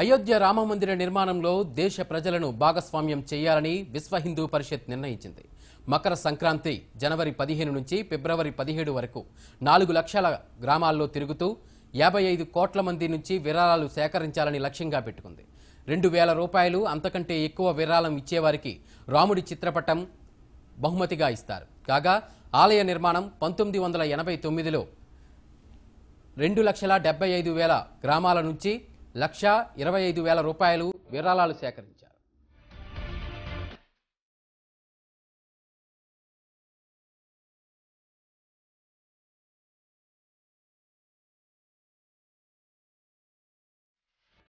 అయోధ్య రామమందిర నిర్మాణంలో దేశ ప్రజలను భాగస్వామ్యం చేయాలని విశ్వ హిందూ పరిషత్ నిర్ణయించింది మకర సంక్రాంతి జనవరి పదిహేను నుంచి ఫిబ్రవరి పదిహేడు వరకు నాలుగు లక్షల గ్రామాల్లో తిరుగుతూ యాభై ఐదు కోట్ల మంది నుంచి విరాళాలు సేకరించాలని లక్ష్యంగా పెట్టుకుంది రెండు వేల రూపాయలు అంతకంటే ఎక్కువ విరాళం ఇచ్చేవారికి రాముడి చిత్రపటం బహుమతిగా ఇస్తారు కాగా ఆలయ నిర్మాణం పంతొమ్మిది వందల ఎనభై తొమ్మిదిలో రెండు లక్షల డెబ్బై ఐదు వేల గ్రామాల నుంచి లక్ష ఇరవై ఐదు వేల రూపాయలు విరాళాలు సేకరించారు